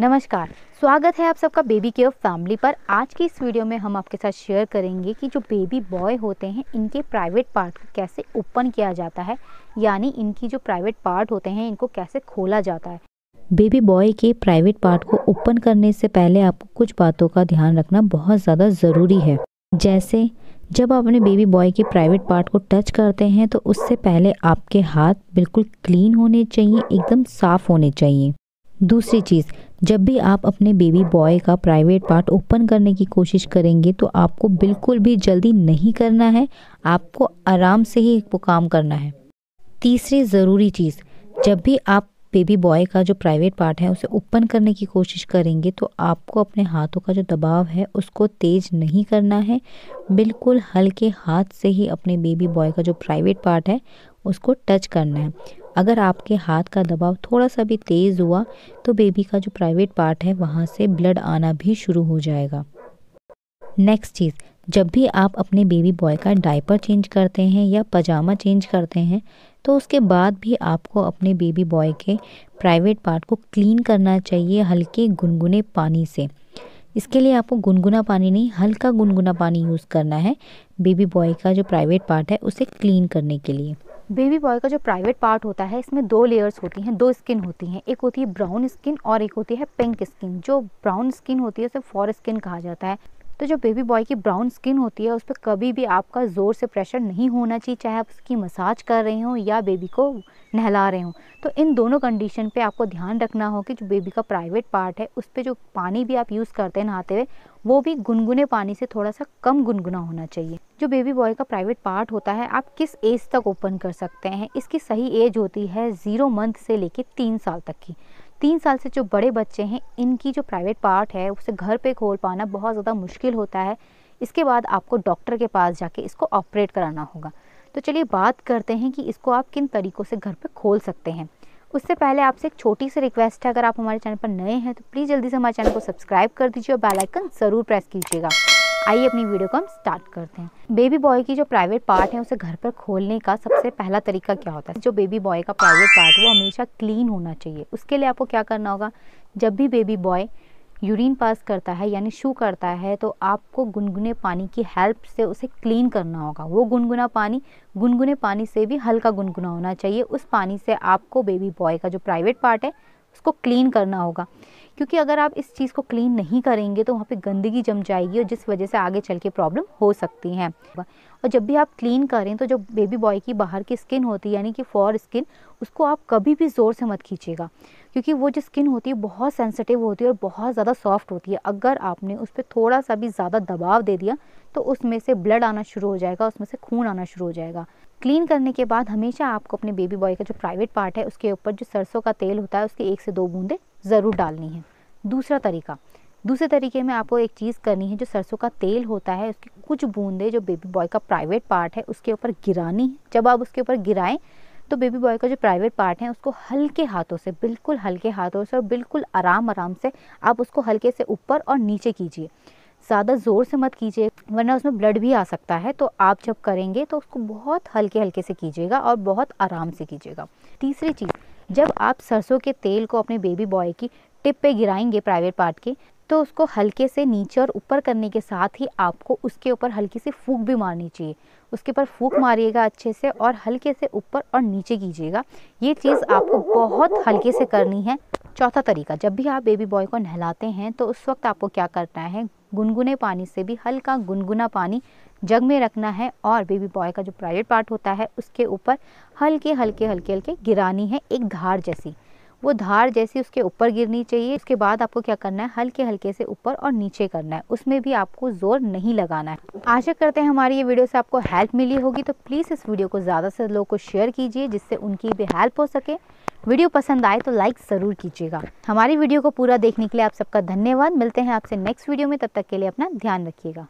नमस्कार स्वागत है आप सबका बेबी केयर फैमिली पर आज की इस वीडियो में हम आपके साथ शेयर करेंगे कि जो बेबी बॉय होते हैं इनके प्राइवेट पार्ट को कैसे ओपन किया जाता है यानी इनकी जो प्राइवेट पार्ट होते हैं इनको कैसे खोला जाता है बेबी बॉय के प्राइवेट पार्ट को ओपन करने से पहले आपको कुछ बातों का ध्यान रखना बहुत ज़्यादा ज़रूरी है जैसे जब आप अपने बेबी बॉय के प्राइवेट पार्ट को टच करते हैं तो उससे पहले आपके हाथ बिल्कुल क्लीन होने चाहिए एकदम साफ़ होने चाहिए दूसरी चीज़ जब भी आप अपने बेबी बॉय का प्राइवेट पार्ट ओपन करने की कोशिश करेंगे तो आपको बिल्कुल भी जल्दी नहीं करना है आपको आराम से ही वो काम करना है तीसरी ज़रूरी चीज़ जब भी आप बेबी बॉय का जो प्राइवेट पार्ट है उसे ओपन करने की कोशिश करेंगे तो आपको अपने हाथों का जो दबाव है उसको तेज नहीं करना है बिल्कुल हल्के हाथ से ही अपने बेबी बॉय का जो प्राइवेट पार्ट है उसको टच करना है अगर आपके हाथ का दबाव थोड़ा सा भी तेज़ हुआ तो बेबी का जो प्राइवेट पार्ट है वहाँ से ब्लड आना भी शुरू हो जाएगा नेक्स्ट चीज़ जब भी आप अपने बेबी बॉय का डायपर चेंज करते हैं या पजामा चेंज करते हैं तो उसके बाद भी आपको अपने बेबी बॉय के प्राइवेट पार्ट को क्लीन करना चाहिए हल्के गुनगुने पानी से इसके लिए आपको गुनगुना पानी नहीं हल्का गुनगुना पानी यूज़ करना है बेबी बॉय का जो प्राइवेट पार्ट है उसे क्लीन करने के लिए बेबी बॉय का जो प्राइवेट पार्ट होता है इसमें दो लेयर्स होती हैं दो स्किन होती हैं एक होती है ब्राउन स्किन और एक होती है पिंक स्किन जो ब्राउन स्किन होती है उसे फॉर स्किन कहा जाता है तो जो बेबी बॉय की ब्राउन स्किन होती है उस पर कभी भी आपका ज़ोर से प्रेशर नहीं होना चाहिए चाहे आप उसकी मसाज कर रहे हों या बेबी को नहला रहे हों तो इन दोनों कंडीशन पे आपको ध्यान रखना हो कि जो बेबी का प्राइवेट पार्ट है उस पर जो पानी भी आप यूज़ करते हैं नहाते हुए वो भी गुनगुने पानी से थोड़ा सा कम गुनगुना होना चाहिए जो बेबी बॉय का प्राइवेट पार्ट होता है आप किस एज तक ओपन कर सकते हैं इसकी सही एज होती है ज़ीरो मंथ से लेकर तीन साल तक की तीन साल से जो बड़े बच्चे हैं इनकी जो प्राइवेट पार्ट है उसे घर पे खोल पाना बहुत ज़्यादा मुश्किल होता है इसके बाद आपको डॉक्टर के पास जाके इसको ऑपरेट कराना होगा तो चलिए बात करते हैं कि इसको आप किन तरीक़ों से घर पे खोल सकते हैं उससे पहले आपसे एक छोटी सी रिक्वेस्ट है अगर आप हमारे चैनल पर नए हैं तो प्लीज़ जल्दी से हमारे चैनल को सब्सक्राइब कर दीजिए और बेलाइकन ज़रूर प्रेस कीजिएगा आइए अपनी वीडियो को हम स्टार्ट करते हैं बेबी बॉय की जो प्राइवेट पार्ट है उसे घर पर खोलने का सबसे पहला तरीका क्या होता है जो बेबी बॉय का प्राइवेट पार्ट वो हमेशा क्लीन होना चाहिए उसके लिए आपको क्या करना होगा जब भी बेबी बॉय यूरिन पास करता है यानी शू करता है तो आपको गुनगुने पानी की हेल्प से उसे क्लीन करना होगा वो गुनगुना पानी गुनगुने पानी से भी हल्का गुनगुना होना चाहिए उस पानी से आपको बेबी बॉय का जो प्राइवेट पार्ट है उसको क्लीन करना होगा क्योंकि अगर आप इस चीज़ को क्लीन नहीं करेंगे तो वहाँ पे गंदगी जम जाएगी और जिस वजह से आगे चल के प्रॉब्लम हो सकती हैं और जब भी आप क्लीन करें तो जो बेबी बॉय की बाहर की स्किन होती है यानी कि फॉर स्किन उसको आप कभी भी ज़ोर से मत खींचेगा क्योंकि वो जो स्किन होती है बहुत सेंसिटिव होती है और बहुत ज़्यादा सॉफ्ट होती है अगर आपने उस पर थोड़ा सा भी ज़्यादा दबाव दे दिया तो उसमें से ब्लड आना शुरू हो जाएगा उसमें से खून आना शुरू हो जाएगा क्लीन करने के बाद हमेशा आपको अपने बेबी बॉय का जो प्राइवेट पार्ट है उसके ऊपर जो सरसों का तेल होता है उसके एक से दो बूंदे ज़रूर डालनी है दूसरा तरीका दूसरे तरीके में आपको एक चीज़ करनी है जो सरसों का तेल होता है उसकी कुछ बूंदें जो बेबी बॉय का प्राइवेट पार्ट है उसके ऊपर गिरानी है जब आप उसके ऊपर गिराएं तो बेबी बॉय का जो प्राइवेट पार्ट है उसको हल्के हाथों से बिल्कुल हल्के हाथों से और बिल्कुल आराम आराम से आप उसको हल्के से ऊपर और नीचे कीजिए ज़्यादा ज़ोर से मत कीजिए वरना उसमें ब्लड भी आ सकता है तो आप जब करेंगे तो उसको बहुत हल्के हल्के से कीजिएगा और बहुत आराम से कीजिएगा तीसरी चीज़ जब आप सरसों के तेल को अपने बेबी बॉय की टिप पे गिराएंगे प्राइवेट पार्ट के तो उसको हल्के से नीचे और ऊपर करने के साथ ही आपको उसके ऊपर हल्की सी फूक भी मारनी चाहिए उसके ऊपर फूक मारिएगा अच्छे से और हल्के से ऊपर और नीचे कीजिएगा ये चीज़ आपको बहुत हल्के से करनी है चौथा तरीका जब भी आप बेबी बॉय को नहलाते हैं तो उस वक्त आपको क्या करना है गुनगुने पानी से भी हल्का गुनगुना पानी जग में रखना है और बेबी बॉय का जो प्राइवेट पार्ट होता है उसके ऊपर हल्के हल्के हल्के हल्के गिरानी है एक धार जैसी वो धार जैसी उसके ऊपर गिरनी चाहिए उसके बाद आपको क्या करना है हल्के हल्के से ऊपर और नीचे करना है उसमें भी आपको जोर नहीं लगाना है आशा करते हैं हमारी ये वीडियो से आपको हेल्प मिली होगी तो प्लीज़ इस वीडियो को ज़्यादा से लोगों को शेयर कीजिए जिससे उनकी भी हेल्प हो सके वीडियो पसंद आए तो लाइक ज़रूर कीजिएगा हमारी वीडियो को पूरा देखने के लिए आप सबका धन्यवाद मिलते हैं आपसे नेक्स्ट वीडियो में तब तक के लिए अपना ध्यान रखिएगा